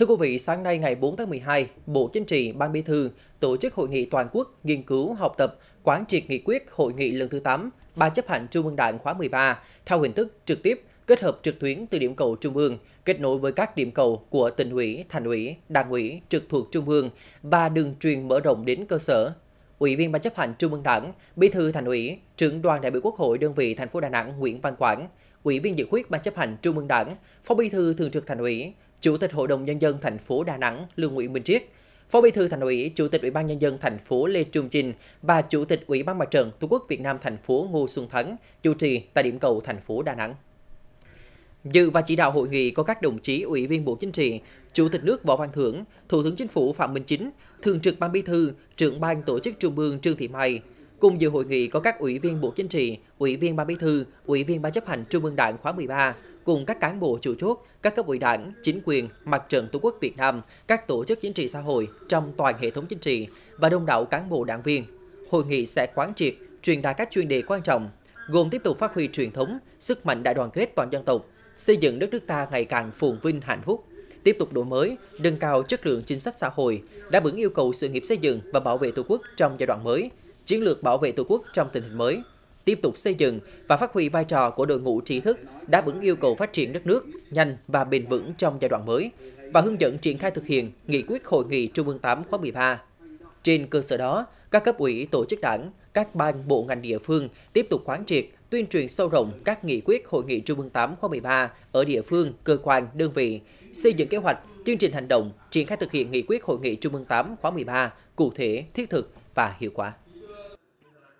Thưa quý vị, sáng nay ngày 4 tháng 12, Bộ Chính trị, Ban Bí thư tổ chức hội nghị toàn quốc nghiên cứu, học tập, quán triệt nghị quyết hội nghị lần thứ 8 Ban chấp hành Trung ương Đảng khóa 13 theo hình thức trực tiếp kết hợp trực tuyến từ điểm cầu trung ương kết nối với các điểm cầu của tỉnh ủy, thành ủy, đảng ủy trực thuộc trung ương và đường truyền mở rộng đến cơ sở. Ủy viên Ban chấp hành Trung ương Đảng, Bí thư Thành ủy, trưởng đoàn đại biểu Quốc hội đơn vị thành phố Đà Nẵng Nguyễn Văn Quảng, Ủy viên dự khuyết Ban chấp hành Trung ương Đảng, Phó Bí thư Thường trực Thành ủy, Chủ tịch Hội đồng Nhân dân thành phố Đà Nẵng Lương Nguyễn Minh Triết, Phó Bí thư Thành ủy, Chủ tịch Ủy ban Nhân dân thành phố Lê Trung Chinh và Chủ tịch Ủy ban Mặt trận Tổ quốc Việt Nam thành phố Ngô Xuân Thắng chủ trì tại điểm cầu thành phố Đà Nẵng. Dự và chỉ đạo hội nghị có các đồng chí Ủy viên Bộ Chính trị, Chủ tịch nước Võ Văn Thưởng, Thủ tướng Chính phủ Phạm Minh Chính, Thường trực Ban Bí thư, Trưởng ban Tổ chức Trung ương Trương Thị Mai. Cùng dự hội nghị có các ủy viên Bộ Chính trị, Ủy viên Ban Bí thư, Ủy viên Ban chấp hành Trung ương Đảng khóa 13, cùng các cán bộ chủ chốt, các cấp ủy đảng, chính quyền, mặt trận Tổ quốc Việt Nam, các tổ chức chính trị xã hội trong toàn hệ thống chính trị và đông đảo cán bộ đảng viên. Hội nghị sẽ quán triệt, truyền đạt các chuyên đề quan trọng, gồm tiếp tục phát huy truyền thống, sức mạnh đại đoàn kết toàn dân tộc, xây dựng đất nước ta ngày càng phồn vinh hạnh phúc, tiếp tục đổi mới, nâng cao chất lượng chính sách xã hội, đáp ứng yêu cầu sự nghiệp xây dựng và bảo vệ Tổ quốc trong giai đoạn mới, chiến lược bảo vệ Tổ quốc trong tình hình mới tiếp tục xây dựng và phát huy vai trò của đội ngũ trí thức đáp ứng yêu cầu phát triển đất nước nhanh và bền vững trong giai đoạn mới và hướng dẫn triển khai thực hiện nghị quyết hội nghị Trung ương 8 khóa 13. Trên cơ sở đó, các cấp ủy tổ chức đảng, các ban bộ ngành địa phương tiếp tục quán triệt, tuyên truyền sâu rộng các nghị quyết hội nghị Trung ương 8 khóa 13 ở địa phương, cơ quan, đơn vị, xây dựng kế hoạch, chương trình hành động, triển khai thực hiện nghị quyết hội nghị Trung ương 8 khóa 13 cụ thể, thiết thực và hiệu quả.